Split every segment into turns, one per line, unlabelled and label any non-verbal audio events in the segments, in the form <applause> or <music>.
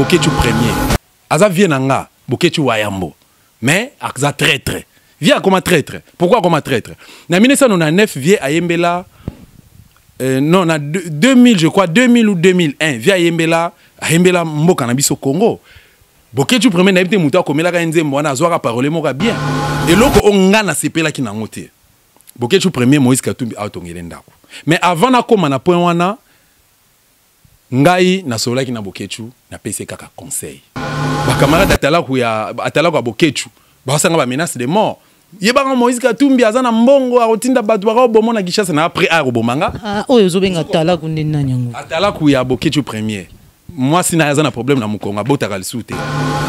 boketu premier aza vie nga boketu wayambo Mais, aza traître vie un traître pourquoi un traître na 1999 vie ayembela euh, non na 2000 je crois 2000 ou 2001 vie ayembela ayembela mboka na biso congo boketu premier nayebi te moto akomelaka ye nzembo wana azwaka parole moko bien Et onga na sepela ki na ngote. boketu premier moïse katumbi aotongeli ndako mais avant nakóma na point wana ngai nasololaki na bokechu napesi kaka conseil bakamarade atalaku ya, atalaku ya bokechu baosanga bamenace de mort yebanga moïse katumbi aza na mbongo akotinda bato bakaoboma na kishasa na apres akobomanga
ah, oyo ozobenga atalaku nde nani yango
atalaku ya bokechu premier mwasi na ye aza na problème na mokongo abotaka lisusu te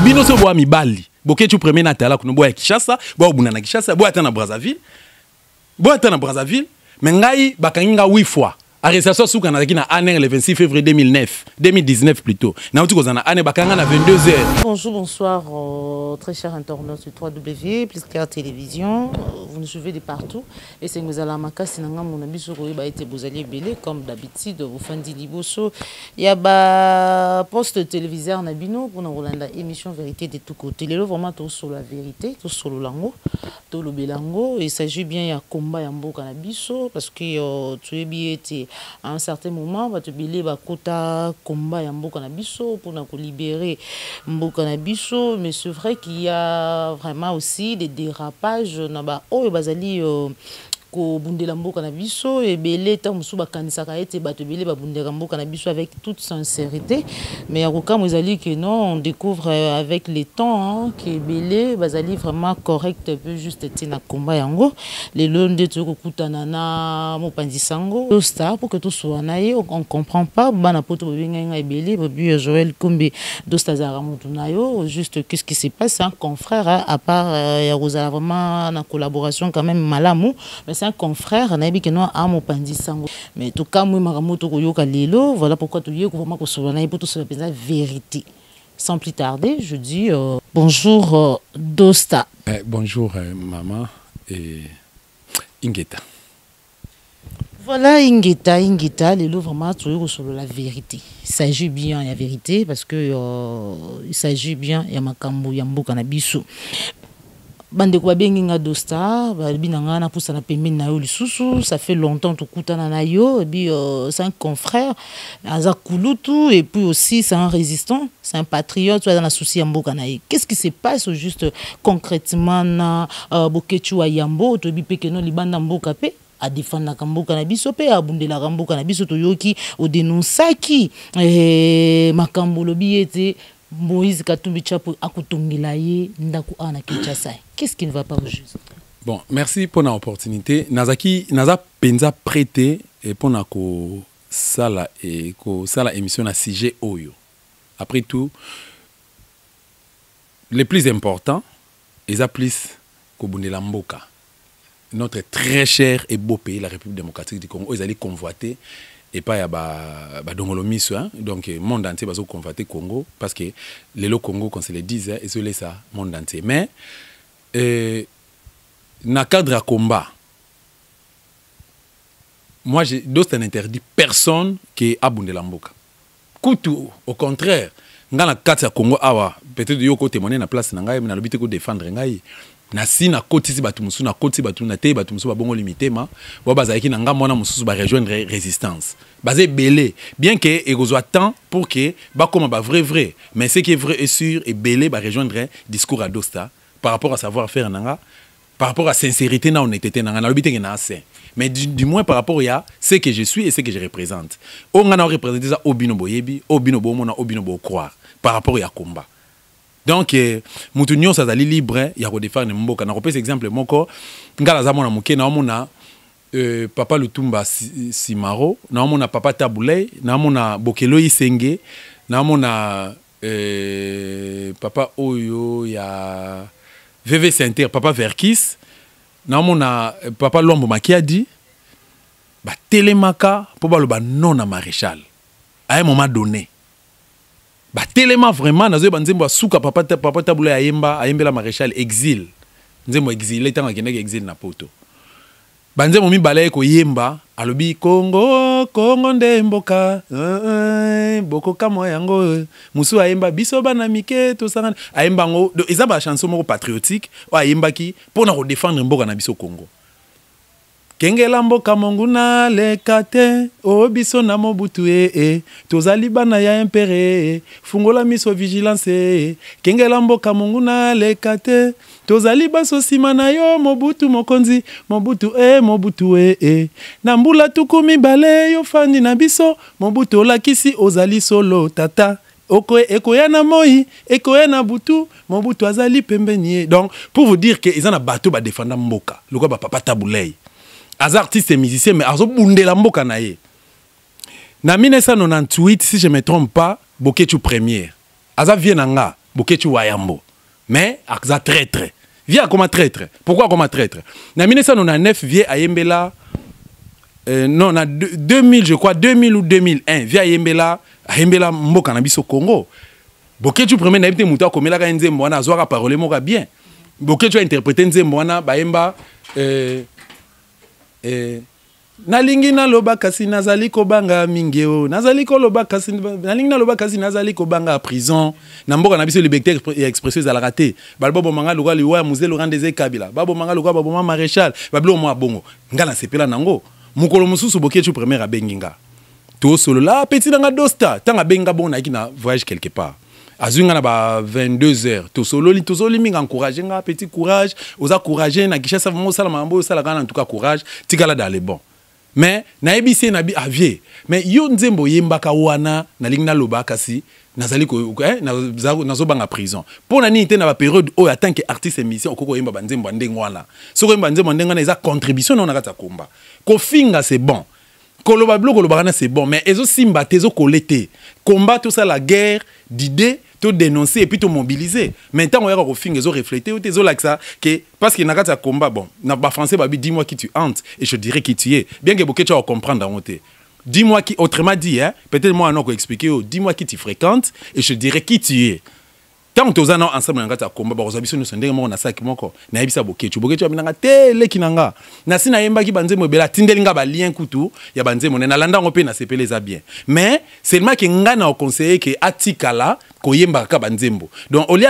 bino so boya mibali bokechu premier na atalaku no boya kishasa boyakobunda na kishasa boya ata na brazzaville boya ata na brazzaville me ngai bakangi nga 8 fois arrestation suka nazalaki na le 26 février 2009 2019 plutôt nauti kozana na ane bakanga na 22 h
bonjour bonsoir euh, très cher internautes de 3w plus Clair télévision vous nous suivez de partout et esengo nous makasi mon ami na biso été vous allez bélé comme d'habitude bofandi liboso ya baposte télévisaire na bino mpona dans l'émission « vérité de tout côté Les vraiment tout sur la vérité tout sur tout le tolobela Il s'agit bien ya combat ya mboka na biso parce que euh, es été à un certain moment bato va bakota komba ya mboka na biso pour libérer mboka na biso mais c'est vrai qu'il y a vraiment aussi des dérapages na oh bazali euh, kobundela mboka na biso ebele ntango mosusu bakanisaka ete bato ba babundelaka mboka na biso avec toute sincérité mais ya kokamwa ezali que non on découvre euh, avec le temps hein, que Belé bazali vraiment correct peu juste te na komba yango lelo de toye kokutana na mopanzi sango pour que tout soit na ye on comprend pas bana poto bobengai nga ebele euh, joël ya joel kombe dosta na yo juste qu'est ce qui se passe un hein, confrère hein, à part euh, ya kozala vraiment na collaboration quand même malamu mais ancien confrère na ke no amopanzi sango mais tout moi m'a au ko tokoyoka lelo voilà pourquoi toyeki vraiment kosolola na tout sur la la vérité sans plus tarder je dis
bonjour euh, dosta eh, bonjour maman et ingeta
Voilà, Ingeta, Ingeta, les lots vraiment toujours sur la vérité. Il s'agit bien la vérité parce que euh, il s'agit bien de Makambo, Yambo, Cannabiso bandeko babengi nga dosta babi na nga napusana pembeni na yo lisusu ça fait longtemps tokutana na yo epuis euh, c'est un confrère aza kulutu et puis aussi c'est un résistant c'est un patriote aza na la ya mboka na ye qu'est ce qui se passe juste concrètement na euh, bokechu ayambo toyebi mpe keno libanda mboka mpe adefandaka mboka na biso mpe abundelaka mboka na biso toyoki odenonsaki eh, makambo olobi ete Moïse Katumbi Chapo akutungilaye ndaku ana Kinshasa. Qu'est-ce qui ne va pas au juste
Bon, merci pour l'opportunité. Nazaki naza penza prêté pour la sala ko sala émission na cgo Après tout, le plus important a plus mboka. Notre très cher et beau pays la République démocratique du Congo, ils allaient convoiter epai ya badongolo ba miso hein? donc eh, monde entier au congo parce que lelo congo qu'on se le dise ezolesa monde entier mais euh, na cadre ya combat moi dosta n'interdit personne qui ke abundela mboka kutu au contraire dans na kati ya congo awa peut-être yo monnaie na place na ngai me nalobi te kodéfendre ngai na si nakotisi bato mosusu nakotisi bato na te bato mosusu babongoli mitema bao bazalaki na ngambo wana mosusu barejoindre résistance baza ebele bien ke ekozwa temps pour ke bakóma bavrai vrai mais ce qui est vrai et sûr ebele barejoindre discours adosta par rapport à savoir faire n'anga. nga par rapport à sincérité na honnêteté na nga nalobi tenge na mais du, du moins par rapport à ce que je suis et ce que je représente onga nga na orepresente ça. obino boyebi obino bomona obino o par rapport ya combat donc nous eh, nyonso libre ya kodefendre mboka nakopesa exemple moko ngala aza mwana moke eh, papa lutumba simaro naomona papa tabulei naomona bokeloi senge naomona euh, papa oyo ya vv center papa verkis naomona eh, papa lwambo makiadi batelemaka mpo baloba non na maréchal à un moment donné batelema vraiment nazoyeba nzembo asuka papa, papa tabula ayemba ayembela maréchal exil nzembo exilé ntango akendaki exil na poto banzembo mibale ekoyemba alobi kongo kongo nde mboka uh, eh, uh, eh, bokokamwa yango eh. mosu ayemba biso bana mike tosangana ayemba yango eza bachanson moko patriotique oyo ayembaki mpona kodefendre mboka na biso kongo kengela mboka monguna leka te o biso na mobutu ee eh, tozali bana ya impere eh, fungola miso vigilance eh, kengela mboka monguna leka te tozali baso nsima na yo mobutu mokonzi mobutu e mobutu ee e. na mbula tuku mibale yofandi na biso mobutu olakisi ozali solo tata ekoya na moi ekoya na butu mobutu azali pembeni ye donc pour vous dire ke eza na bato badefanda mboka lokwa bapapa tabulei aza artiste et musicien mais azobundela mboka na ye na 1998 si je me trompe pas boketu première aza vie na boketu wayambo mais aza traître vie akoma traître pourquoi akoma traître na 1999 vie ayembela euh, non na 2000 je crois 2000 ou 2001 vie ayembela ayembela mboka na biso congo boketu première nayebi te moto akomelaka ye nzembo wana azwaka parole moko bien boketu interprété nzembo wana bayemba euh, eh, nalingi naloba kasi nazali kobanga mingi o nazali koloba kasi nalingi naloba kasi nazali kobanga prison na mboka na biso liberté ya expression ezalaka te baloba bomanga lokwa liwa ya musée laurent désir kabila babomanga lokwa baboma maréchal babilo mwa bongo ngai nasepela nango mokolo mosusu boketu première abengi nga tosolola apeti nanga dosta ntango abengi nga bongo nayaki na voyage quelque part à na ba 22 h tout tu encourage nga petit courage osa courage na kishasa sala mambo sala courage, en tout cas courage tikala dans bon mais courage, na bi avie me yo nzembo wana kasi nazali eh, prison na nini na artiste émission courage, banzembo courage, courage, yemba nzembo courage, na contribution na kati combat. ko kofinga c'est bon koloba c'est bon mais combat tout ça la guerre d'idée tout dénoncer et puis tout mobiliser. Maintenant, on va au fin, ils ont reflété, ils ont ça, que parce qu'il y a un combat, bon, na pas français, babi, dis-moi qui tu hantes et je dirai qui tu es. Bien que beaucoup de gens comprendre Dis-moi qui, autrement dit, hein, peut-être moi, on a expliqué, oh, dis-moi qui tu fréquentes et je dirai qui tu es que ensemble na nous moko na moko te kinanga na nga na si tindelinga kutu ya ne landa yango que nasepele les bien mais seulement que nga na conseiller ke atikala les banzembo donc les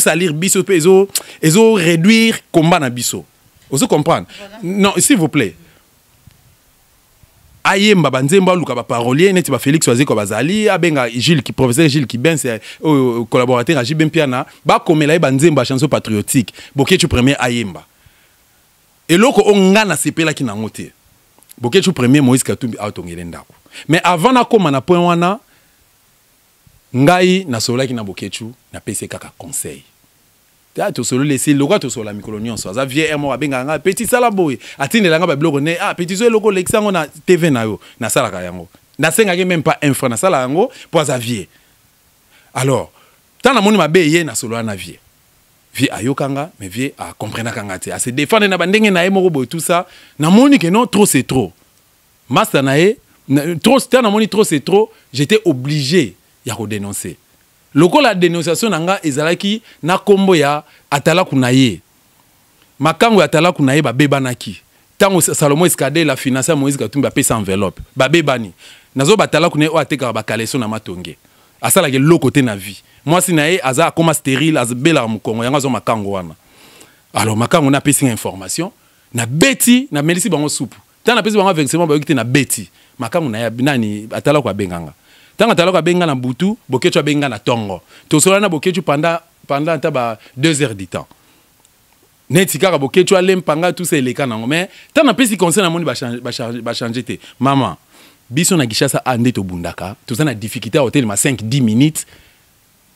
salir biso ezo réduire combat na biso comprendre non s'il vous plaît ayemba banzembo aluka baparolier neti bafélix waziko bazali abenga professeur gilles kibens eh, oyo collaborateur ya jb mpiana bakomela ye banzembo ya chanson patriotique boketu premier ayemba eloko oyo ngai nasepelaki nango te boketu premier moïse katumbi atongele ndako mais avant nakóma na point wana ngai nasololaki na boketu napesi kaka conseil te tout eloko tosola mikolo nyonso aza vie r moko abengaka petit peti sala boye atindelanga babiloko ne ah petit so eloko olekisa yango na tv na yo nasalaka yango nasengaki même pas infra na sala yango mpo aza vie alors tant moni mabe ye nasolola na vie vie ayokanga mais vie à ah, nga te ase ah, défendre na bandenge na ye moko boye tout ça namoni ke non trop c'est trop master na ye ntango namoni trop c'est trop j'étais obligé ya dénoncé lokola dénonciation na nga ezalaki na kombo ya atalaku na ye makango ya atalaku na ye babebanaki ntango salomo escadel afinance ya moïse katumbi apesa enveloppe babebani nazo batalaku na ye oyo atekaka bakaleso na matonge asalaka eloko te na vie mwasi na ye aza akóma stérile abelaka mokongo yango azwa makango wana alors makango na apesinga information nabeti namelisi bango supu ntango napesi bango versement bayoki te nabeti makango na ye nani atalaku abenganga ntango atalaka abenga na butu boketu abenga na tongo ntongo tosola na boketu panda panda ta ba 2 heures du temps neti kaka boketu alempanga tusa eleka nango me ntango ba changer ba changer te mama biso na kishasa a nde tobundaka toza na difficulté ya ma 5 10 minutes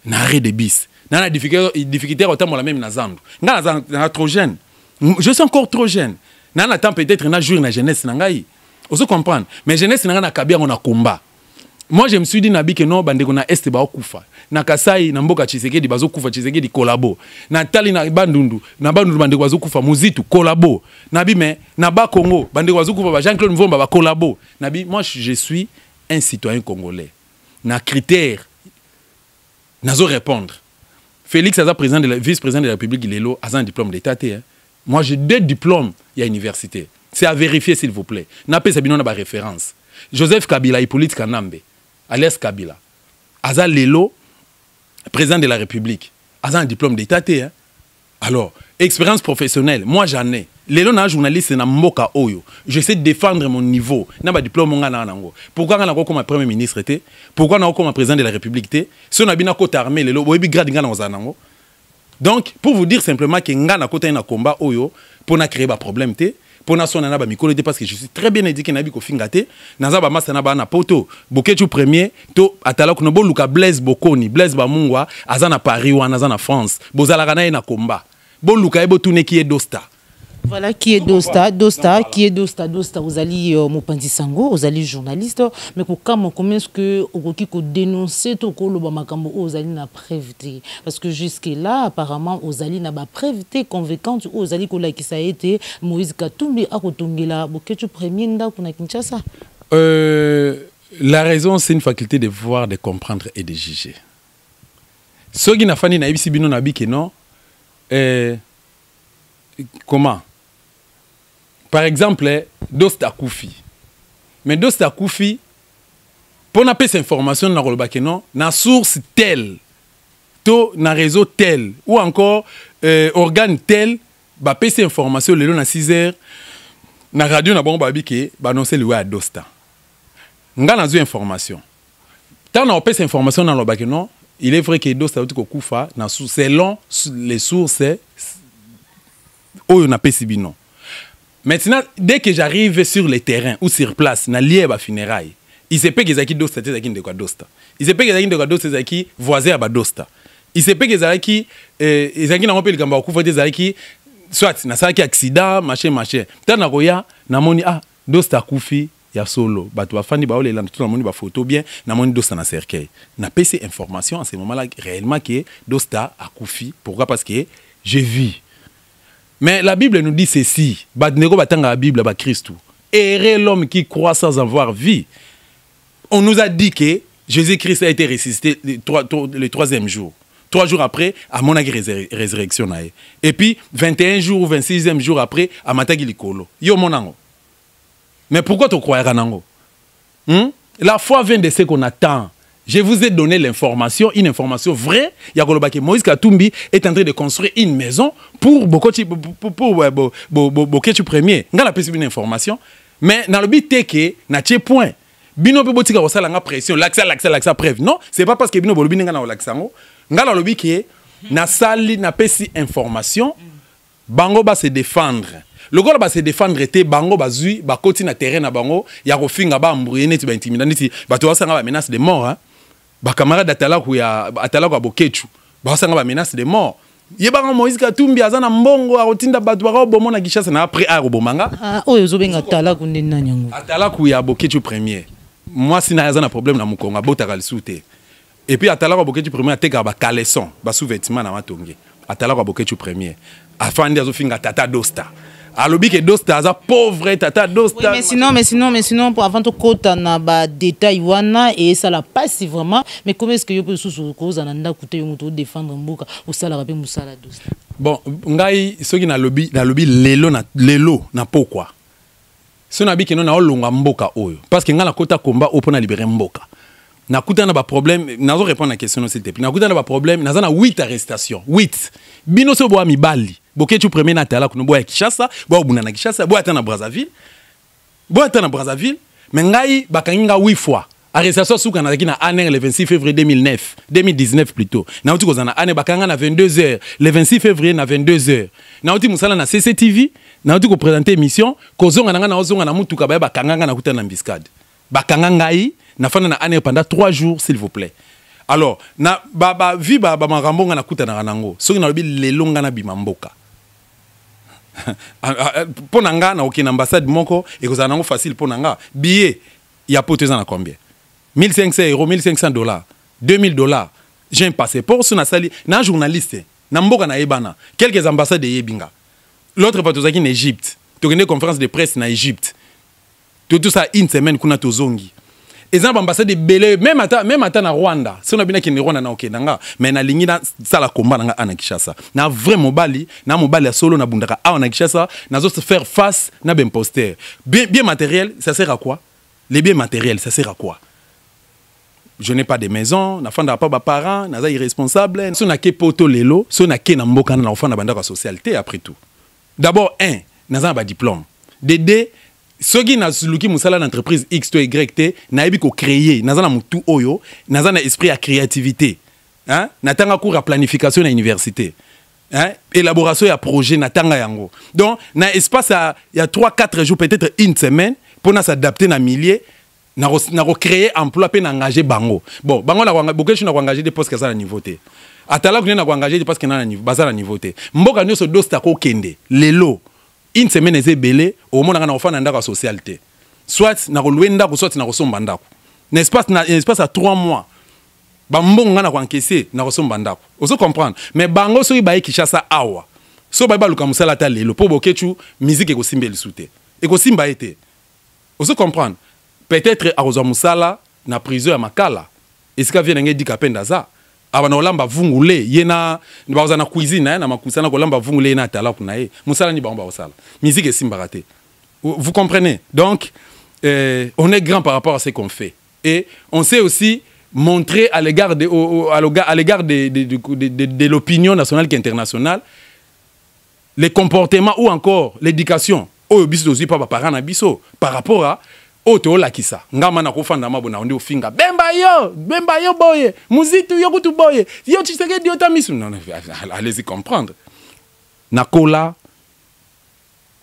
na arret de bis na na difficulté ya kotambola meme na zandu na naza trop jeune je suis encore trop jeune na na temps peut-être na jour na jeunesse na ngai ozo comprendre mais jeunesse na ngai nakabi yango na combat moi je me suis dit nabi que non bandeko na ba baokufa na kasai na mboka chisekedi bazokufa chisekedi kolabo na tali na bandundu na bandundu bandeko bazokufa muzitu kolabo nabi me na bakongo bandeko bazokufa ba jean claude mvomba nabi moi je suis un citoyen congolais na critère nazo répondre félix aza président de la vice président de la république lelo Azan un diplôme d'état te hein? moi j'ai deux diplômes il y a université c'est à vérifier s'il vous plaît napesa bino na référence, joseph kabila hippolyte kanambe alias Kabila aza lelo président de la République aza un diplôme d'état hein. alors expérience professionnelle moi j'en ai lelo na journaliste na moka oyo j'essaie de défendre mon niveau na ba diplôme na pourquoi je na ko comme premier ministre pourquoi na ko comme président de la République té so na bina ko armé, lelo boyebi grade nga na donc pour vous dire simplement que nga na ko na combat oyo pour na créer pas problème Ponasona na ba mikolo te parce que je suis très bien édiqué nayebi kofinga te naza bamasa na ba na poto. to boketu premier to atala no boluka blaise bokoni blaise ba mungwa. Azana paris wana france bozalaka na ina na komba boluka ye botuneki ye dosta
voilà qui dosta dosta qui dosta dosta euh, Mopandisango, sango journaliste mais comment est-ce que vous parce que jusque là apparemment ozali na prévu, moïse katumbi premier kinshasa
euh, la raison c'est une faculté de voir de comprendre et de juger soki n'a bino na euh, comment par exemple, Dosta Koufi. Mais Dosta Koufi, pour n'a pas informations information dans le na source telle, to na réseau tel, ou encore euh, organe tel, ba pas cette information le long à 6 heures, na radio na bon babi ke, ba annoncer le à Dosta. Nga na des informations Tant on pas des informations dans le bakeno, il est vrai que Dosta selon les sources oyo na informations. Maintenant, dès que j'arrive sur le terrain ou sur place, na liéba ba funérailles. Il se peut que zaki dosta te zaki ndeko dosta. Il se peut que zaki ndeko dosta zaki voisin ba dosta. Il se peut que zaki euh, zaki na mopeli gamba kufa te zaki soit na saki accident machin machin. na koya na moni ah dosta kufi ya solo bato bafandi là tout ba photo bien na moni dosta na cercueil napesi information à ce moment là réellement que dosta koufi pourquoi parce que j'ai vu mais la Bible nous dit ceci. batanga la Bible Christ. Errer l'homme qui croit sans avoir vie. On nous a dit que Jésus-Christ a été ressuscité le troisième jour. Trois jours après, à mon résurrection. Et puis, 21 jours ou 26e jour après, à a Likolo. Yo Mais pourquoi tu crois à Nango hmm? La foi vient de ce qu'on attend. Je vous ai donné l'information, une information vraie. Yagolobake Moïse Katumbi est en train de construire une maison pour Bokochi, pour, pour, Bokechi Premier. Nga la une information. Mais dans le but, que n'a point. Bino pe botika osala pression, l'accès, l'accès, l'accès, preuve. Non, c'est pas parce que bino bolobi nga na olaxango. Nga la lobi ke na sali na pesi information. Bango ba se défendre. Le ba se défendre te bango bazwi bakoti na terrain na bango ya kofinga baambrouye neti tu vois ça basanga menace de mort hein? bakamarade atalaku ya atalaku ya bokechu basanga bamenace de mort yebanga moïse katumbi aza na mbongo akotinda bato bakaoboma na kishasa na apres akobomanga
ah, oyo ozobenga atalaku nde nani yango
atalaku ya bokechu premier mwasi na ye aza na problème na mokongo abotaka lisu te epuis atalaku ya bokechu premier atekaka bakaleson basouvetiment na matonge atalaku ya bokechu premier afandi azofinga tata dosta alobi ke dosta aza pauvre tata dosta oui, mais sinon mais
sinon mais sinon pour avant tokota na détail wana l'a pasi vraiment mais comment est ce que yo mpe lisusu kozala nda te yo moto défendre mboka osalaka mpe mosala dosta
bon ngai soki na lobi lelo na, lelo na ce pokwa so non na naolonga mboka oyo parce que ngai nakota komba oyo mpo na mboka na ba problème, nazo répondre na question aussi te na nakutana ba problème na 8 arrestation 8 bino so bali, boke tu premier na tala kuno boya kishasa boya buna na kishasa boya ata na brazzaville boya ata na brazzaville me ngai bakangi 8 fois arrestation suka nazalaki na aner le 26 février 2009 2019 plutôt nauti kozala kozana aner bakanga na 22 heures le 26 février na 22 heures nauti musala na cctv nauti présenter émission kozonga na na ozonga na mutuka ba bakanga na nakuta na mbiskade bakanga ngai nafanda na ane pendant trois jours s'il vous plaît alors na ba ba, bamakambo ba, nga <laughs> ah, ah, na nango so nalobi lelo nga nabima bimamboka. mpo na nga naoki okina ambassade moko ekozala nango facile Ponanga, nga billet ya poto na combien 1500 euros, 1500 dollars, 2000 dollars. j'ai un passeport na sali. na journaliste na mboka quelques ambassades yebinga. l'autre part tozalaki en égypte conférence de presse na égypte ça une semaine kuna tozongi eza ambassade de ebele même à même ata na rwanda so nabinaki na rwanda na okenda nga me nalingi nasala ça na nga awa na kinshasa na vrai mobali na mobali ya solo nabundaka awa na se faire face na bimposter ben bien, bien matériel ça sert à quoi les biens matériels ça sert à quoi je n'ai pas de maison, nafandaka pa baparent naza irresponsable so ke poto lelo so ke na mboka na naofanda bandako ya socialité après tout d'abord un naza na badiplôme de deux soki na zuluki na entreprise x to y te nayebi ko naza na mutu oyo naza na esprit à créativité hein? na tanga cours à planification na université hein? élaboration ya projet na ntanga yango donc na espace ya, ya 3 4 jours peut-être une semaine pour na s'adapter na milier recréer emploi pe na engager bango bon bango bokesu na engager de parce ça aza na niveau te atala nde na engager te parce ke baza na niveau te mboka nyonso ko kende lelo une semaine eza ebele omonanga na kofanda na ndako ya social te soit nakolue ndako soit nakosomba ndako na espace na espace ya 3 mois bambongo ngai na koankese nakosomba ndako ozo comprendre mais bango soki baye kinshasa awa so baye baluka mosala ata lelo mpo boketu miziki ekosimba elisu te ekosimba ye te ozo comprendre peut-être akozwa mosala na prison ya makala esika vie ndenge edika mpe nde aza aba naolamba vungule yena na na cuisine na makusana na makusa kolamba vungule yena na atalaku na ye mosala nini bango bakosala musique esimbaka vous comprenez donc euh, on est grand par rapport à ce qu'on fait et on sait aussi montrer à l'égard de, au, à l'égard de, de, de, de, de l'opinion nationale qu'internationale les comportements ou encore l'éducation au biso tozwi par rapport à oyo toyolakisa ngamba nakofanda mabona nde ofinga bemba yo bemba yo boye muzitu yo kutu boye yo tshisekedi yo ta misu allez-y comprendre nakola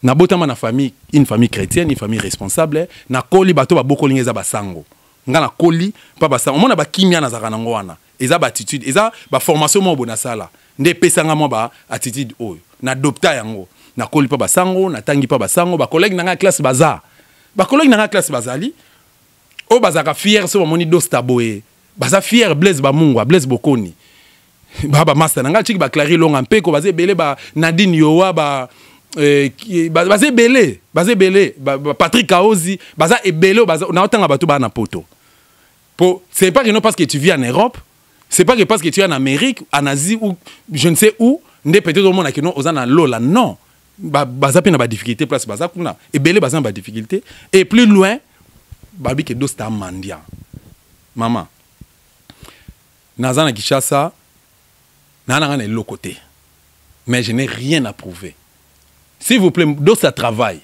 nabotama na famille une famille chrétienne une famille responsable nakoli bato babokolinga eza basango nga nakoli mpa basango omona bakimia nazalaka nango wana eza baattitude eza baformation moko bo nasala nde epesanga mwa baattitude oyo nadopta yango nakoli mpa basango natangi mpa basango bakolege na ngai ya classe baza bakolongi na nga classe bazali oyo bazalaka fiere so bamoni dosta boye baza fiere blaise bamungwa blaise bokoni <laughs> baa bamaster na ngai atiki baclari longa mpeko baza ebele banadine yowa ba Eh, baza ebele baza ebele patrik aozi baza ebele naotanga bato baa na poto po c'est pas que non parce que tu vis en europe c'est pas que parce que tu es en amérique en asie ou je ne sais où nde peut-être omonaki non oza na lola non baza mpe na difficulté place baza kuna ebele baza na difficulté et plus loin babi ke do sta mandia mama naza na kinshasa naa nanga na te mais je n'ai rien à prouver s'il vous plaît do travaille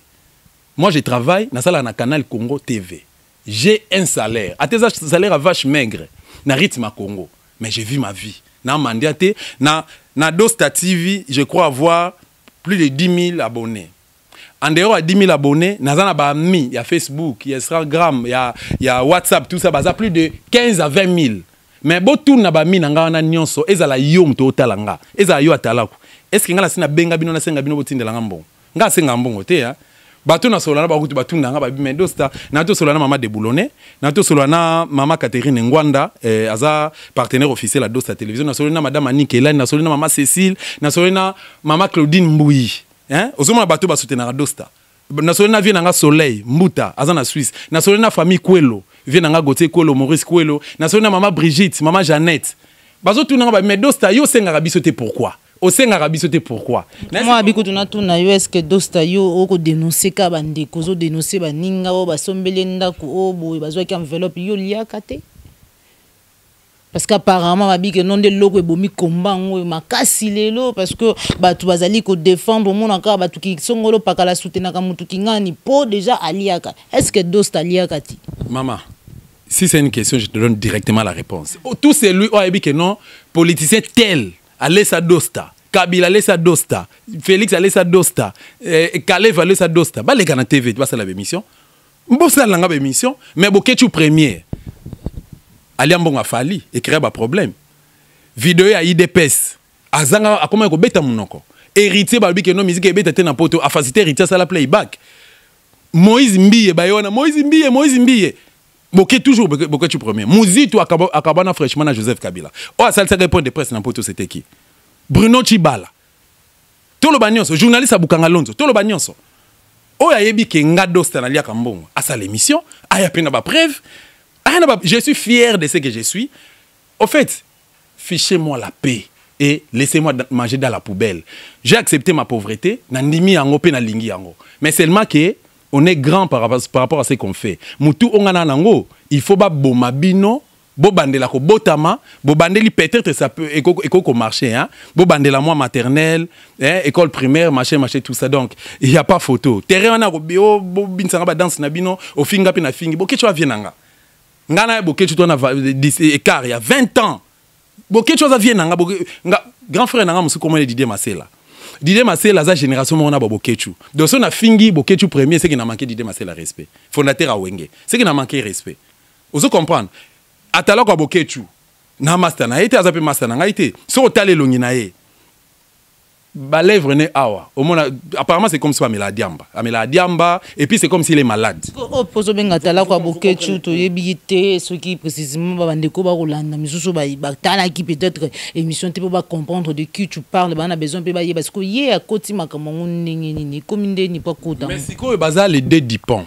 moi je travaille sala na canal congo tv j'ai un salaire a tes salaire à vache maigre na rythme congo mais je vis ma vie na mandia te na, na dosta tv je crois avoir plus de 10 000 abonnés. En dehors de 10 000 abonnés, Nazana il y a Facebook, Instagram, WhatsApp, tout ça, il bah, plus de 15 à 20 000. Mais si tu as mis dans la nyonso, ils a yom to talanga, Est-ce que tu as benga bino na senga bino de la ngambo? Nga senga te, hein? bato nasolola na bango kuti batunda nga babime dosta na tosolola na mama deboulone na tosolola na mama catherine ngwanda eh, aza partenaire officiel ya dosta télévision nasololi na madame anike elani nasololi na mama cécile nasololi na mama claudine mbui eh? ozomona bato basutenaka dosta nasololi na vie na nga soleil mbuta aza na swisse nasololi na famille kwelo vie na nga gautier kwelo maurice kwelo nasololi na mama brigitte mama jeannette bazotuna nga babime dosta yo osengaka biso te pourquoi osengaka biso te pourquoi mwa
bikutu natuna yo estce dosta yo okodénonse ka bandeko ozodénonse baninga oyo basombele ndako oyo boye bazwaki enveloppe yo liaka te parce qu'apparemment apparemment babike no nde loko ebomi komba yango e makasi lelo parce que batu bazali kodefendre omona kaka bato songolo pakala soutenaka motu ngani po déjà aliaka est ce que dosta aliaka te
mama si c'est une question je te donne directement la réponse tout celui oyebi ke non politicien tel alesa dosta kabila alesa dosta félix alesa dosta eh, kalef alesa dosta baleka la tv basala bémission mbosalelanga bémission me boketu première alia et problème. Vidéo problème. video ya idps azanga akomaki kobeta monoko héritier balobi keno et ebeta te poteau, poto afacité héritier la playback moïse Mbille, baye wana moïse Mbille, moïse Mbille boke toujours pourquoi tu premier Muzi tu akaba fraîchement à Joseph Kabila o oh, asalisaka point de presse n'importe où c'était qui Bruno Chibala Tolo nyonso journaliste abukanga lonzo toloba nyonso oyo oh, ayebi ke nga dosta naliaka mbongo asala émission aya l'émission, na y aya na ba je suis fier de ce que je suis au fait fichez-moi la paix et laissez-moi manger dans la poubelle j'ai accepté ma pauvreté nandimi yango mpe lingi yango mais seulement que on est grand par rapport, à ce qu'on fait. Mutu ongana nango, il faut ba bomabino, bandela ko botama, bo peut-être ça peut éco éco marché hein, bo bandela moi maternelle, hein, école primaire, machin machin tout ça. Donc, il y a pas photo. Terrain on a oh, bo binsanga ba danse na bino, finga pe na fingi. quest vienanga. Ngana boketwa to na écart il y a 20 ans. bo Boketwa za vienanga, grand frère nanga musu comment dit Marcel là Didier c'est la génération mona ba bokechu. Donc si on a fingi bokechu premier c'est qui n'a manqué Didier la respect. Fondateur Wenge. C'est qui n'a manqué respect. Vous comprenez Atala bobo bokechu. Na master na été azape master na ngaité. So otale longi balèvre ne awa omona apparemment c'est comme mais la diamba mais la diamba et puis c'est comme s'il est malade
oh oyo oh, mpo ozobenga talako ya bokecu toyebi te soki précisement babandeko bakolanda misusu qui peut-être émission te mpo comprendre de qui tu parles baa na besoin mpe bayeba sikoyo ye akoti makambo yango ndenge nini ekomi ndeni mpo akotama
sikoyo bazar les deux dipont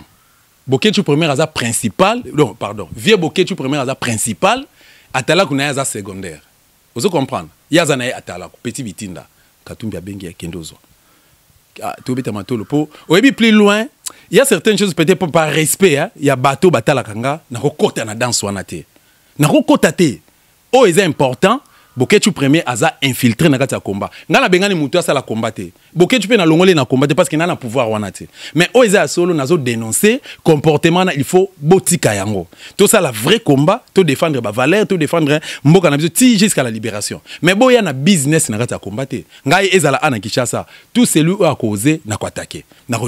bokecu première aza principal non pardon vie bokecu première aza principal atalaku na ye aza secondaire vous comprendre ye aza na ye atalaku petit bitinda katumbi a akende ozwa ah, tobetama tolo mpo oyebi plus loin ya certaines choses peut-être mpo par respect hein. ya bato batalaka nga nakokɔta na danse wana na nakokɔta te oyo oh, eza important boketu premier aza infiltré na kati ya combat ngai bengani mutu asala combat te boketu na l'ongole na combat parce que n'a na pouvoir wana te mais o eza solo nazo nazodénonce comportement na il faut botika yango la vrai combat valeur, bavaler défendre mboka na biso ti jusqu'à la libération mais boya na business na kati ya combat te ngai ezala a na kinshasa tout celui oyo akoze nakoatake na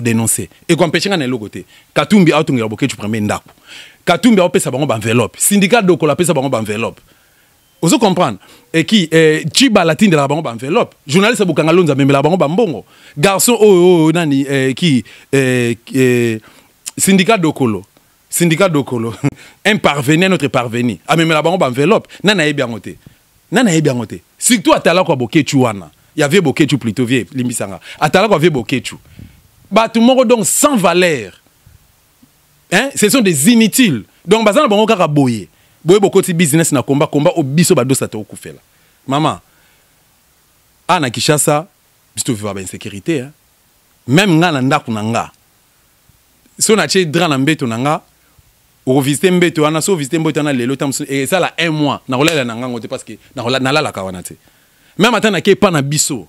ekoampeshe ngai na eloko te katumbi aotungela boketu premier ndako katumbi pesa bango enveloppe. syndicat d'Oko la pesa bango enveloppe est comprendre eh, Latine de la bango bah, enveloppe journaliste abokanga mais la bango bambongo garçon oh oh, oh nani eki eh, eh, syndicat dokolo syndicat dokolo <laughs> un parvenu, un autre parveni la bango bah, enveloppe Nana est bien monté. Nana est bien te surtout à ya boketu wana y avait boketu plutôt vie limbisanga atalaka ah, ya vie boketu bato moko donc sans valeur hein? ce sont des inutiles donc baza na bango kaka boye bokoti business na komba komba o biso badosa te okufela mama awa na kinshasa biso tovivaka bainsécurité eh? meme ngai na ndako na nga so natie dra na mbeto na nga okovisite mbeto wana so ovisite mbeto wana lelo ta esala un mois nakolela na ngango te parce que nalalaka wana te meme ata nake epa na biso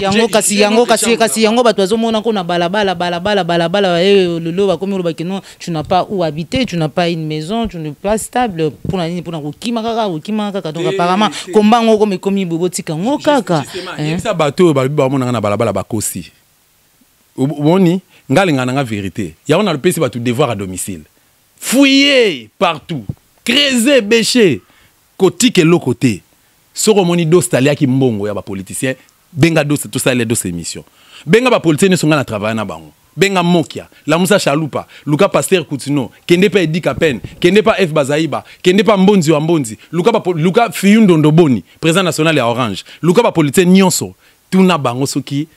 yango kasi yango kasi kasi yango bato bazomona ngo na balabala balabala balabala eh, lelo bakomi oloba keno tu na pas où habiter tu na pas une maison tu n'es pas stable mpona nini mpona kokima kaka kokima kaka donc eh, apparemment eh, komba yango komi ekomi boye botika yango kaka
yebisa bato oyo babi bamonanga na balabala bakosi boni nga alingaka nanga vérité yango nalopesi bato devoir à domicile fouiller partout creuser bêcher kotika eloko te soki omoni dosi taliaki mbongo ya bapoliticien benga dose tosala dose émission benga bapolitie ne ngai na travailler na bango benga mokia musa shalupa luka pasteur kutino kende pa edik apen kende pa f bazaiba kende pa mbonzi wa mbonzi luka, ba, luka président national ya orange luka bapolitie nyonso tuna bango soki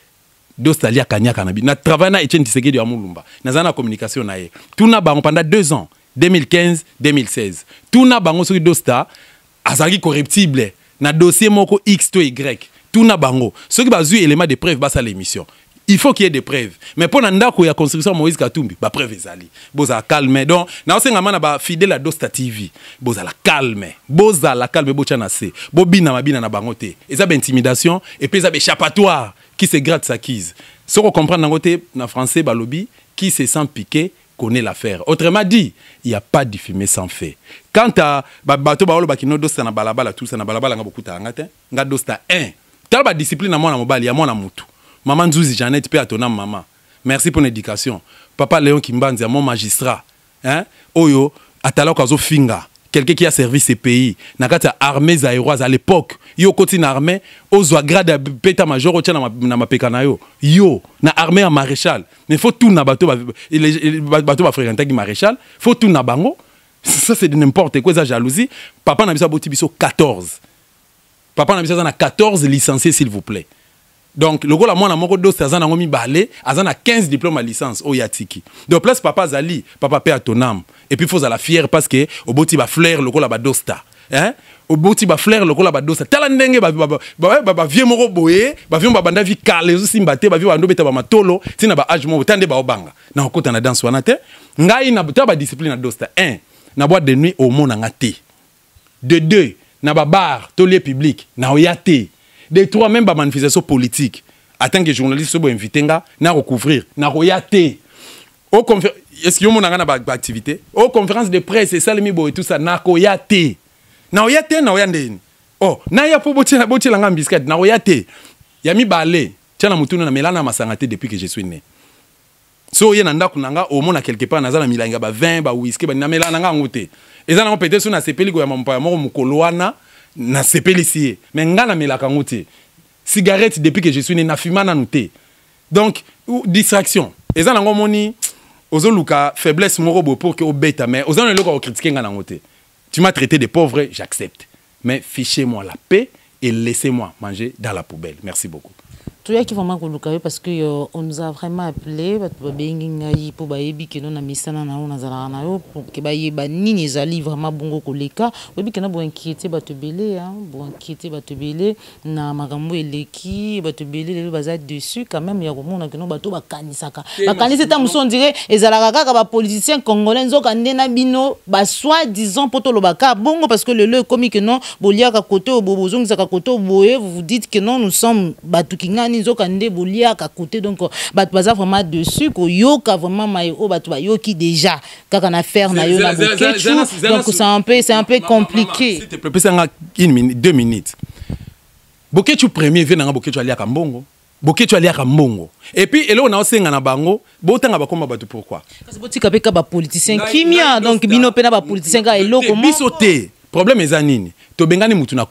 dosta liaka niaka na bi na travailler na etienne tisekedi ya mulumba Na na communication na ye tuna bango pendant deux ans 2015 2016 tuna bango soki dosta azalaki corruptible na dossier moko x to y na bango qui bazwi élément de preuve basala l'émission. il faut qu'il y ait des preuves mais mpo na ndako ya construction moïse katumbi bapreuve ezali boza calme donc naosengama ba fidèle à dosta tv la calme la calme botya na se bo bina na bango te eza et epuis eza baéchappatoire qui se gratte sa quise soko comprendre yango côté na français balobi qui se sent piqué connaît l'affaire. Autrement dit, il n'y a pas de fumée sans fait. Quant à bateau baolo kino dosta na balabala tout ça na balabala nga beaucoup ta ngate nga dosta 1 tala badiscipline ya mwana mobali ya mwana motu mama nzuzi janet mpe atona mama merci pour l'éducation. papa leon kimbanzi ya mon magistrat hein? oyo atalaka azofinga quelqu'un qui a servi ce pays na kati ya armée zaéroise à l'époque yo okoti na armée ozwa grade ya peta major otya na mapeka na yo yo na armée ya maréchal mais faut tout na bato bato bafréquentaki maréchal faut tout na bango ça c'est de n'importe quoi eza jalousie papa na biso aboti biso 14 papa na na 14 licenciés, s'il vous plaît donc le mwana moko a na 15 diplômes à licence au Yatiki. donc place papa Zali, papa ton et puis faut la fière parce que oboti la badosta hein? oboti a tala ndenge babanda Il Il Il baobanga na danse wana Il na dosta 1 na de nuit de na babar to lieu public na oya te de trois même bamanifestation politique atanke journaliste so boinvite nga na recouvrir na koya te est-ce que omonanga na baactivité o conférence de presse esalemi boye tout ça na koya te na oya te na oya ndeni o oh, naya mpo botielanga biscate na oya te ya mibale tiala motuna na melana masanga te depuis que je suis né so oye na nga omona quelque part naza na milanga ba 20 bawiske banamela na nga yango te eza nango pete so nasepeli koyamba mopaya moko mokolo wana mais nga na cigarette depuis que je suis né, fuma na donc distraction eza nango omoni ozoluka faiblesse moko boye pour que obeta mais oza na eloko critiquer nga tu m'as traité de pauvre j'accepte mais fichez moi la paix et laissez moi manger dans la poubelle merci beaucoup qui vraiment koluka yo parce
que euh, on nous a vraiment appelé bato babengi ngai mpo bayebi keno na misana na oyo nazalaka na yo poke bayeba nini ezali vraiment bongo koleka oyebi kena boinquiéte bato ebele hein, boinquiéte bato ebele na makambo eleki bato ebele le baza dessus quand même ya komona ba bato bakanisaka eh, bakanisi nta mosu et ezalaka kaka bapoliticien congolais nzoka nde na bino soit disant poto lobaka bongo parce que le comique non bolia ka côté oyo bozongisaka kote côté boye vous dites que non nous sommes bato nini nzoka nde boliaka kote donc bat baza vraiment dessus koyoka vraiment ma yo oyo bato bayoki déjà kaka na faire na yo na boketu donc c'est un peu, c'est un peu compliqué
ça minute deux minutes tu premier vient vie nanga boketu aliaka mbongo boketu aliaka mbongo epuis eloko naosenga na bango botanga ba komba bakoma pourquoi parce que botika mpe ka bapoliticien kimia donc bino mpe na bapoliticien kaka eloko biso te problème ezanini to tobengani mutu na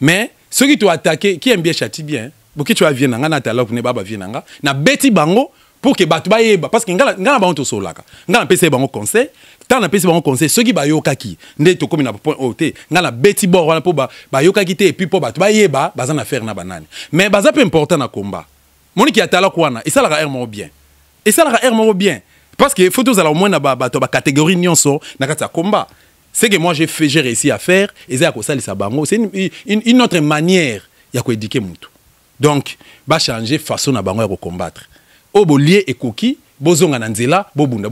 mais ceux qui soki toatake qui aime bien chati bien boki ti avie na nga ne baba alaku ne na beti bango pour que bato yeba parce que ngai na bango nga ngai napesai bango conseil ntango napesi bango conseil Ce qui soki bayokaki nde tokómi na point o te ngai nabeti bor ba mpo bayokaki te puis mpo bato bayeba baza na faire na banani mais baza pe important na komba moniki ya talaku wana l'a aire moko bien ça l'a moko bien parce que faut tozala au moins na ba ya bacatégorie nyonso na kata combat. komba ce que moi j'ai fait, j'ai réussi à faire eza ça kosalisa bango c'est une, une, une autre manière ya koédike motu donc changer façon na bango à combattre. et bolie ekoki bozonga na bobunda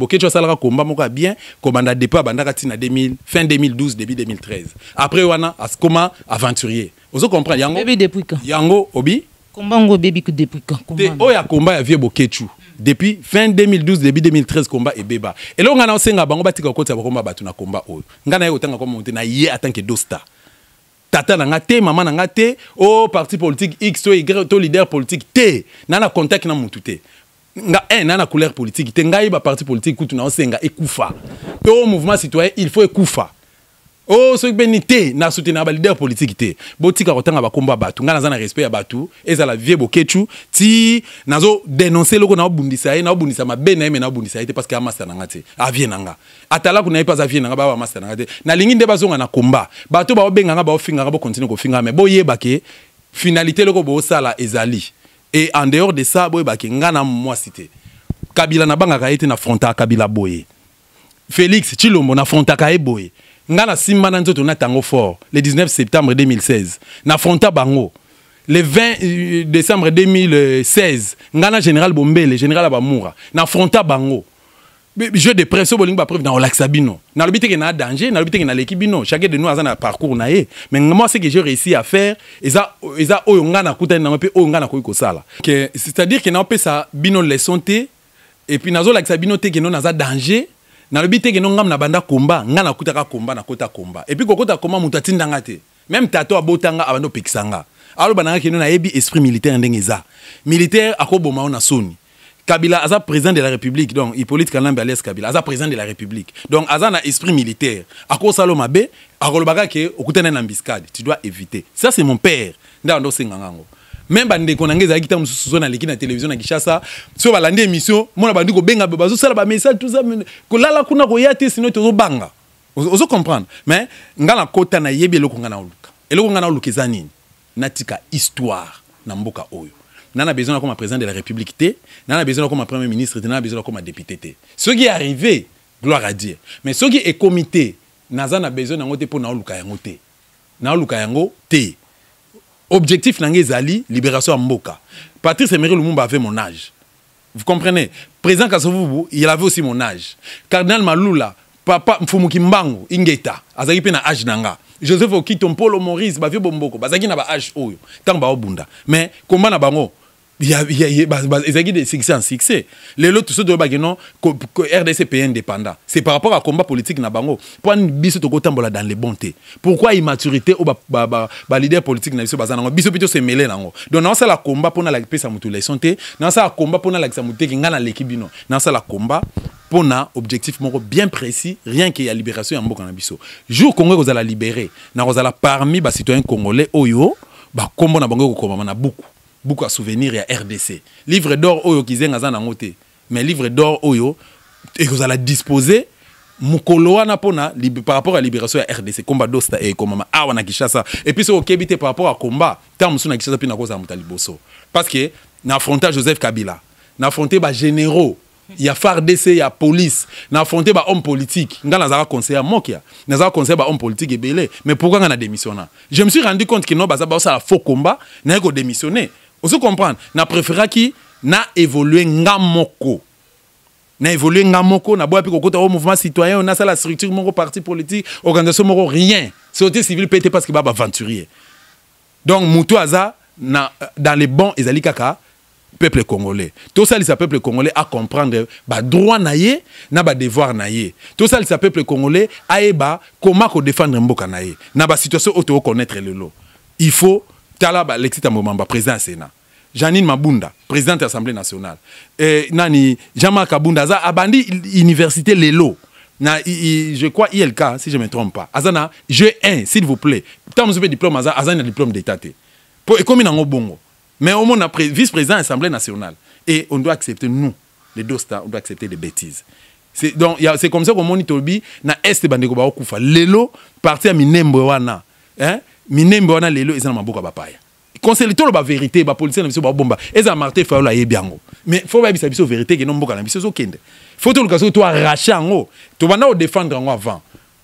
komba bien kobanda depo abandaka 2000 fin 2012 début 2013 après wana akoma aventurier ozo comprenez? yango yango obi quand? depuis quand? ya bo depuis fin 2012 début 2013 komba ebeba elongo ngai naosenga bango batika kokotisa bakomba combat. na komba oyo de tata na nga te mama na nga te o parti politique x to y to leader politique te na na contact na mutu te nga un na na couleur politique te ngai baparti politique kutu na osenga ekufa to mouvement citoyen il faut ekufa o oh, soki mpe ni te na soutenir balider politike te botika kotanga bakombo ya bato ngai naza na respect ya bato ezala vie bokechu ti nazodénonce eloko naobundisa ye naobundisa mabe na ye me naobundisa ye te parceke amaster na nga te avie na nga atalaku na ye mpe aza vie na nga baba master na nga te nalingi nde bazonga na komba bato baobenga nga baofinga nga bokontinue kofinga me boyeba ke finalité eloko boosala ezali e en dehors de ça boyeba ke nga na mwasi te kabila nabangaka ye te na fronta kabila boye félix chilombo nafrontaka ye boye nga na simba na nzoto natango fort le 19 septembre 2016 nafronta bango le 20 euh, décembre 2016 nga na général le général ya bamura nafronta bango jeu de presse obolingi bapreuve naolakisa bino nalobi teke na danger nalobi na l'équipe bino Chaque de nous a na parcours na ye mais moi ce que j'ai réussi à faire eza eza oyo ngai kuta na mpe oyo ko nakoki que c'est à dire que ke ça bino leson santé et puis nazolakisa bino te keno naza danger nalobi te ke no ngai na banda komba ngai nakutaka komba nakota komba epui kokota komba moto atindanga te meme tato abotanga abandi opekisa nga aloba nanga keno nayebi esprit militaire ndenge eza militaire akoboma yo na soni kabila aza président de la république donc hippolyte kanambe alias kabila aza président de la république donc aza na esprit militaire akosala mabe akolobaka ke okutana na embuscade tu dois éviter ça c'est mon père nde ando osengangango me bandeko na ngai ezalaki ntango mosusu so naleki na televizio na kinshasa so balandi émission mona bandi kobenga bazosala bamessage tuza kolala kuna koya te sino tozobanga ozocomprendre mais ngai nakota nayebi eloko ngai naoluka eloko ngai naoluka eza nini natika histoire na mboka oyo nga na besoin nakoma président de la république te nga na besoin nakoma premier ministre te nga na besoin nakoma député te soki arrivé gloire à dieu mais soki ekomi te naza na besoin nango te mpo naoluka yango te naoluka yango te Objectif nangé libération à Mboka. Patrice Emery Lumumba avait mon âge. Vous comprenez Président Kasovubu, il avait aussi mon âge. Cardinal Malula, papa Mfumuki Mbango, Ingeta, Azaki Pena âge nanga. Joseph Okito, Polo Maurice, Bavio Bomboko, Bazaki na ba âge oyo, tang obunda. Mais combat na bango, il y a des bah, bah, succès en succès Les rdc indépendant c'est par rapport à combat politique na bango biso il dans les bontés pourquoi immaturité oyo l'idée politique na biso biso donc pour combat paix santé dans combat l'équipe. dans ça la combat un objectif bien précis rien ke la libération et la biso jour où vous libéré libérer, parmi citoyens congolais oyo citoyens na bango allez na beaucoup beaucoup à souvenir à rdc livre d'or oyo qui aza nango mais livre d'or oyo disposer disposer na wana mpona par rapport la libération ya rdc combat dosta ekomama awa na ça puis, puis okebi te par rapport à combat terme mosusu na ça puis nakozala moto parce que na affronté joseph kabila na affronte généraux ya FARDC ya police na affronté ba homme a affronté les conseillers mokia nazaka conseiller hommes politiques et ebele mais pourquoi on a démissionné je me suis rendu compte que non baza ba un faux combat na a démissionner a préféré qui na évolue Ngamoko. moko na évolue Ngamoko. moko naboya mpe eu un mouvement citoyen ça la structure moko parti politique organisation moko rien société civile pété civil parce que Baba aventurier. donc Moutoaza aza na, dans le bon ezali kaka peuple congolais Tout ça, le peuple congolais à comprendre le droit na devoir na Tout na ça, le peuple congolais le qu'on kodefendre mboka na situation situation basituation connaître le lot. il faut tala balexi président du sénat janine mabunda présidente de l'Assemblée nationale nani jean-marc abunda abandi université lelo na crois je crois ilk si je ne me trompe pas Azana, je 1 s'il vous plaît ntango mosusu diplôme aza aza na diplôme d'état pour mpo ekómi nango bongo mais omona vice président assemblée nationale et on doit accepter nous les deux stars on doit accepter les bêtises c'est donc c'est comme ça qu'on tobi na est bandeko lelo parti à minembo wana hein? minembe wana lelo eza na maboko bapaya conseil tolo bavérité bapolisier na biso babomba eza martin fayola ayebi yango mais fo bayebisa biso vérité ekende mboka na biso ezokende fo toluka soki toarache yango tobanda kodefendre yango avant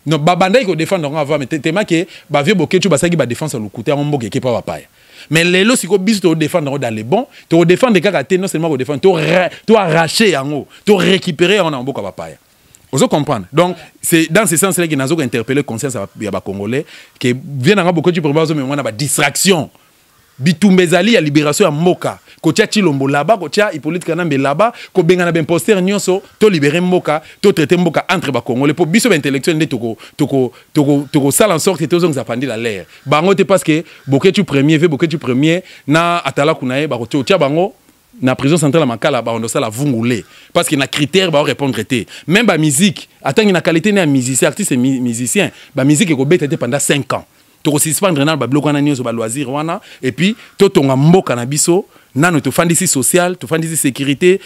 non babandaki kodefendre yango avant tema ke bavie boketu basalaki badefense ya lokuta yango mboka ekepa bapaya mais lelo sikoyo biso tokodefendre yango dans le bon tokodefendre kaka te non seulement kodefendre toarache yango torécupere yango na mboka bapaya vous comprenez donc c'est dans ce sens là que nazo interpeller conscience congolais ba congolais qui vient de bokoki pour bazo mais ba distraction bitumba ezali ya libération ya mboka kotia tilombo bas kotia hippolyte kanambe laba kobengana baimpostere ben nyonso Moka, to traité Moka entre bakongole pour biso baintellectuel nde ça en sorte tozongisa pandi la l'air. bango te parce que boketu premier ve boketu premier na Atala na ye bakototia bango na prison centrale ya makala la vungule parce que na critère répondre été même musique atangi na qualité na musicien artiste e musique bamusike ekobeta été pendant 5 ans na nano babiloko wana nyonso baloisir wana to tonga mboka na biso nano si social si sécurité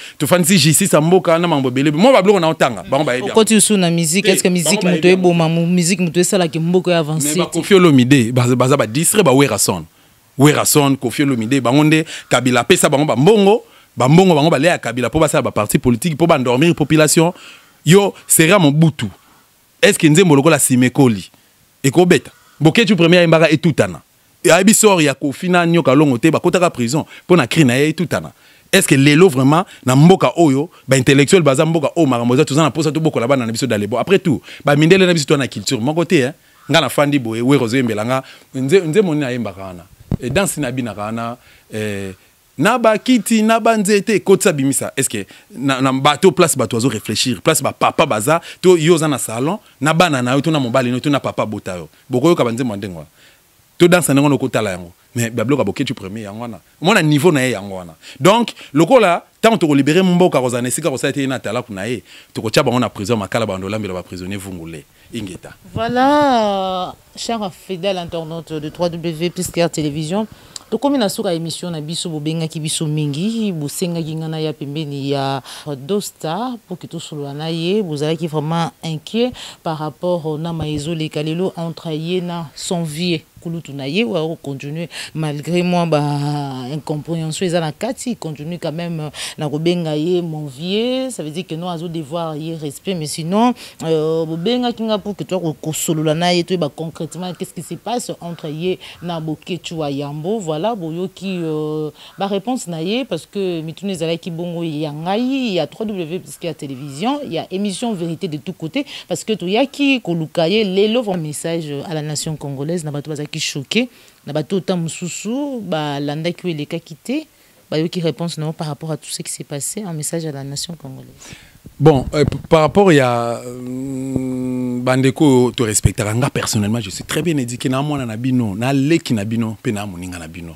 si justice ya mboka na mambo ebele mo ba naotanga bango tu
usu na musique estce musike moto musique musike moto esalaki mboka ya
ba ba ba distrait ba bawera sone werason kofi olomide bango nde kabila apesa bango bambongo bambongo bango baleya kabila mpo partie politique, pour mpo dormir population yo c'est Est-ce sera mobutu estce nzembo lokola nsima ekoli ekobeta boketi premier ayembaka etutana ayebi sor ya kofi na nioka longo te bakɔtaka prison pour na tout ça. Est-ce que l'élo vraiment na mboka oyo baintellectuel baza mboka o makambo tout ça na mposa tobokola bana na biso bon. après tout bamindele na biso to na culture Mon côté moko te eh, ngai nafandi boye wero ozoyembela dit nzembo na ayembaka na. danse na abinaka wana eh, na bakiti na banzete ekotisa bimisa estce na, na bato place bato azorefléchir place bapapa baza to yo oza na salon na bana na yo to na mobali na yo to na papa bota yo bokoyoka banzembo ya ndenge wana to danse ndenge wana okotala yango mais babiloko aboketi premier yango wana omona niveau na ye yango wana donc lokola ntango tokolibere mboka kozala na esika kosala te ye na talaku na ye tokotia bango na prison makala bando olambela baprisonnier vungule ingeta
voilà cher fidèle internaute de 3w puisque télévision tokomi na suka émission na biso benga ki biso mingi bosengaki ngai na ya pembeni ya dosta pour que mpoki tosolola na ye bozalaki vraiment inquiet par rapport na ma ezoleka lelo entre ye son vie continuer malgré moi bah incompréhension ils la kati continue quand même na euh, kobenga mon vieux ça veut dire que nous avons devoir y respect mais sinon bobenga euh, kinga pour que toi kosolola na ye bah concrètement qu'est-ce qui se passe entre ye na bokechua yambo voilà boyo qui euh, ba réponse na parce que mitune ezala ki bongo ya ngai a 3w parce qu'il y a télévision il y a émission vérité de tous côtés parce que qui koluka les lelo message à la nation congolaise na bato bazalaki choqué na bato ota mosusu balandaki oyo elekaki te bayoki réponse nango par rapport à tout ce qui s'est passé en message à la nation congolaise
Bon, euh, par rapport, il y a euh, Bandeko, te nga personnellement, je suis très bien éduqué. Na mwana na bino, na leki na bino, pe na moninga na bino.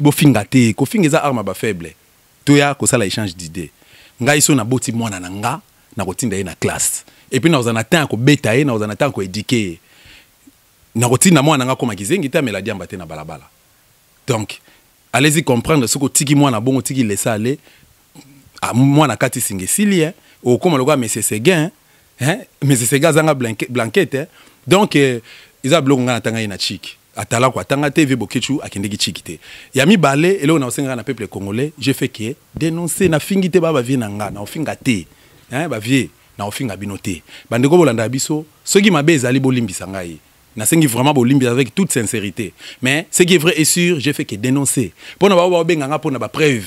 bofinga te, ko fingeza arme ba faible. Toya ko échange d'idées. Nga iso na boti mwana na nga, na kotinda ye na classe. Et puis na ozana tan ko beta ye, na ozana tan ko éduquer. nakotinda mwana nga akomaki zengi te amela diamba te na balabala donc allez-y comprendre soki otiki mwana bongo otiki lesa ale mwana kati singa esili eh? okóma lokola monsieur seguin eh? monsieur seguin azanga blanquete eh? donc eh, eza biloko ngai natanga ye na chiki atalako atanga te vie boketu akendeki chiki te ya mibale eloko naosengaka na peuple congolais je fais ke denonce nafingi te ba bavie na nga naofinga te eh? bavie naofinga bino te bandeko bolandaka biso soki mabe ezali bolimbisa ngai nasengi vraiment bolimbisa avec toute sincérité mais ce qui est vrai et sûr j'ai fait que dénoncer Pour mpona n'a baobenganga preuve bapreuve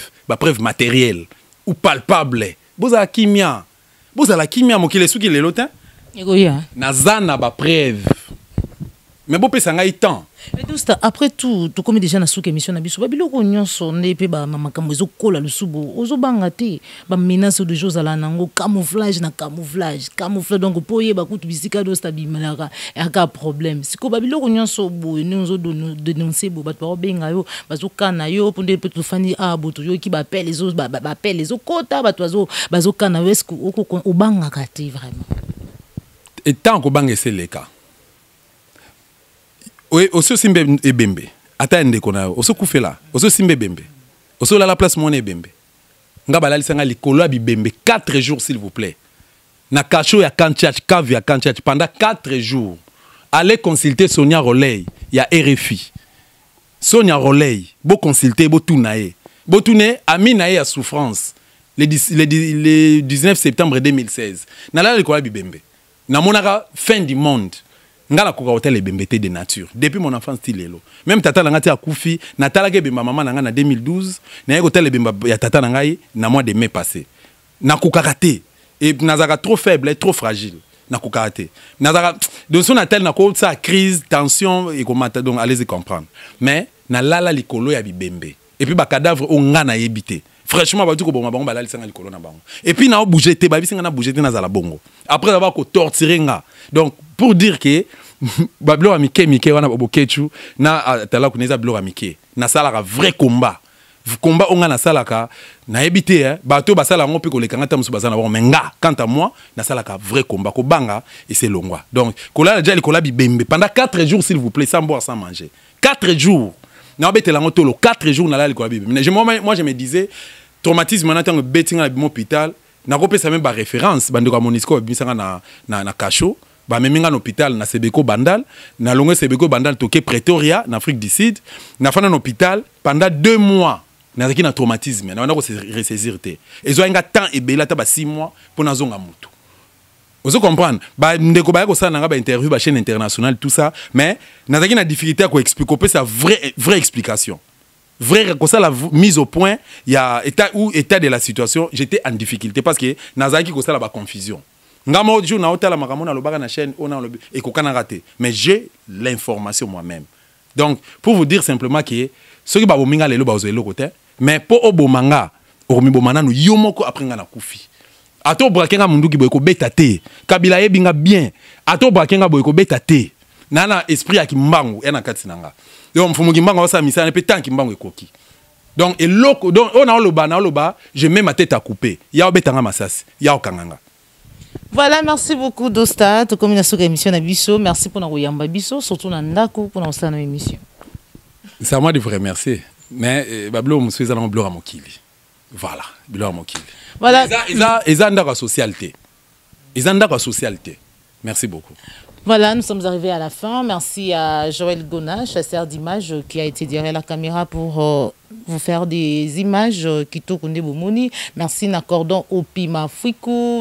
preuve matérielle ou palpable bozala kimia bozala kimia sous qui les te naza na preuve mais me tant ngai temps
ça après tout comme déjà na suki émission na biso babiloko nyonso nde mpe makambo ezokola lusubu menace te choses à la nango camouflage na camouflage camouflage donc mpo oyeba kutu bisika dosta bimelaka yaka problème siko babiloko nyonso boye nde ozodénonce ah, boye bato baobenga yo kana yo mpo pe mpe fani a bo toyoki bapele bapele ezokota bato bazokana yo eske obangaka te vraiment
et c'est le cas ososimba ebembe ata là aussi simbe bimbe, aussi là la place bimbe nga sanga likolo bi bimbe 4 jours s'il vous plaît na kacho ya kanchach kav ya kanchach pendant 4 jours allez consulter sonia roley ya rfi sonia roley consulter botuna ye botuna ye ami na ya souffrance le, le, le 19 septembre 2016 nalala likolo bimbe, na vous fin du monde ngala la koka hôtel ebembe de nature depuis mon enfance ti lelo même tata langati a ti akufi ke ebemba mama na nga na 2012 naye kotala bemba ya tata na na mois de mai passé nakokaka karaté e nazalaka trop faible trop fragile nakokaka te nazalaka donc so na tele ça crise tension ekomata donc allez-y comprendre mais lala likolo ya bibembe et puis bacadavre o nga na yebité franchement bauti koboma bango balalisanga likolo na bango et puis naobouge te babisi nga na bouge te nazala bongo après avoir torturé nga donc pour dire que <laughs> babiloko ya mike mike wana bokecu na atala ah, kuna bablo biloko ya mike nasalaka vrai combat combat onga na nayebi te eh. bato basala yango mpe koleka nga ta mosusu baza na bazana mais nga quant à moi na ka vrai combat ko banga et c'est longwa donc kolala deja likolo ya bibembe pendant 4 jours s'il vous plaît sans boire sans manger 4 jours na l'a yango tolo 4 jours na l'a ya bibembe moi je me disais traumatisme attendant betting ebeti nga na bima hôpital même ba référence, bandeko monisco babimisanga na, na, na, na cachot ba nga na hôpital na sebeko bandal n'a longé sebeko bandal toke pretoria na afrique du sud nafanda na hôpital pendant deux mois nazalaki na traumatisme na banda koresaisir te ezwaki nga temps ebele ata ba 6 mois mpo nazonga motu ozo comprendre ba ko sa na nga ba chaîne internationale tout ça mais nazalaki na difficulté expliquer ya sa vraie, vraie explication vrai comme ça la mise au point il y a état ou état de la situation j'étais en difficulté parce que nazaki comme ça la confusion nga moko jour naotala makambo nalobaka na chaîne oyo e ko kana raté. mais j'ai l'information moi-même donc pour vous dire simplement ke soki babomi m'inga lelo bazwa eloko te mais mpo oboma nga bomana no yo moko apres nga nakufi ato obrake mundu ki boye kobeta te kabila ye binga bien ato obrake nga boye kobeta te esprit ya kimbangu ya e na kati na nga yo mfumu kimbangu asala misala mpe tan kimbangu ekoki donc eloko donc oyo naoloba naoloba je mets ma tête à couper ya obetanga masasi ya okanganga
voilà, merci beaucoup Dosta, tout comme une émission Bisso. Merci pour nous yamba Bisso, surtout dans Ndako pour nous faire émission.
C'est à moi de vous remercier. Mais eh, Bablo, je suis allé à Mokili. Voilà, Bilo à Mokili. Voilà. Ils ont la socialité. Ils ont la socialité. Merci beaucoup.
Voilà, nous sommes arrivés à la fin. Merci à Joël Gona, chasseur d'images, qui a été derrière la caméra pour euh, vous faire des images euh, qui Kunde Bomoni. Merci au Pima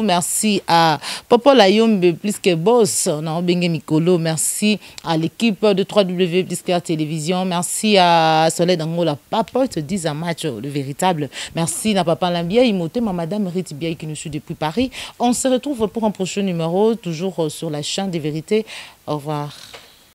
Merci à Papa Layombe plus que boss Mikolo. Merci à l'équipe de 3W plus télévision. Merci à Soleil Dangola Papa te disent un match euh, le véritable. Merci à Papa Lambia Imote, ma madame Ritibia qui nous suit depuis Paris. On se retrouve pour un prochain numéro toujours euh, sur la chaîne des vérités. Au revoir.